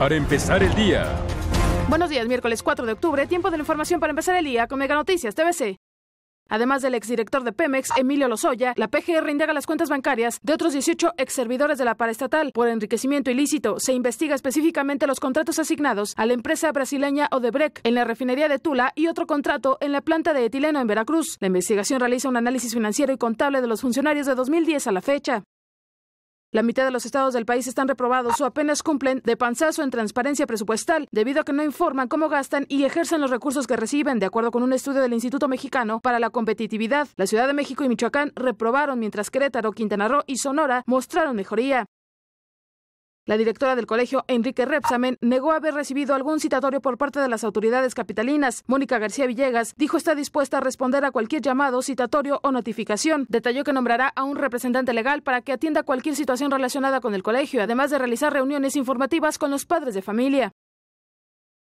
para empezar el día. Buenos días, miércoles 4 de octubre, tiempo de la información para empezar el día con Mega Noticias TVC. Además del exdirector de Pemex, Emilio Lozoya, la PGR indaga las cuentas bancarias de otros 18 exservidores de la paraestatal por enriquecimiento ilícito. Se investiga específicamente los contratos asignados a la empresa brasileña Odebrecht en la refinería de Tula y otro contrato en la planta de etileno en Veracruz. La investigación realiza un análisis financiero y contable de los funcionarios de 2010 a la fecha. La mitad de los estados del país están reprobados o apenas cumplen de panzazo en transparencia presupuestal, debido a que no informan cómo gastan y ejercen los recursos que reciben, de acuerdo con un estudio del Instituto Mexicano para la Competitividad. La Ciudad de México y Michoacán reprobaron, mientras Querétaro, Quintana Roo y Sonora mostraron mejoría. La directora del colegio, Enrique Repsamen, negó haber recibido algún citatorio por parte de las autoridades capitalinas. Mónica García Villegas dijo está dispuesta a responder a cualquier llamado, citatorio o notificación. Detalló que nombrará a un representante legal para que atienda cualquier situación relacionada con el colegio, además de realizar reuniones informativas con los padres de familia.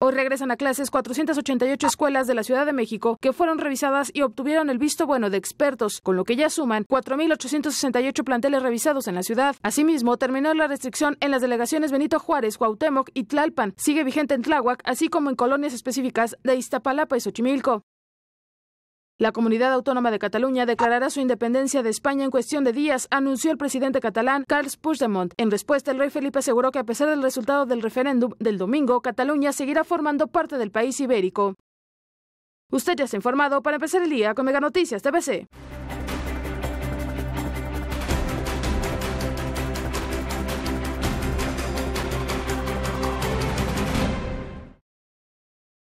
Hoy regresan a clases 488 escuelas de la Ciudad de México que fueron revisadas y obtuvieron el visto bueno de expertos, con lo que ya suman 4.868 planteles revisados en la ciudad. Asimismo, terminó la restricción en las delegaciones Benito Juárez, Cuauhtémoc y Tlalpan. Sigue vigente en Tláhuac, así como en colonias específicas de Iztapalapa y Xochimilco. La comunidad autónoma de Cataluña declarará su independencia de España en cuestión de días, anunció el presidente catalán Carles Puigdemont. En respuesta, el rey Felipe aseguró que a pesar del resultado del referéndum del domingo, Cataluña seguirá formando parte del país ibérico. Usted ya ha informado para empezar el día con Mega Noticias TVC.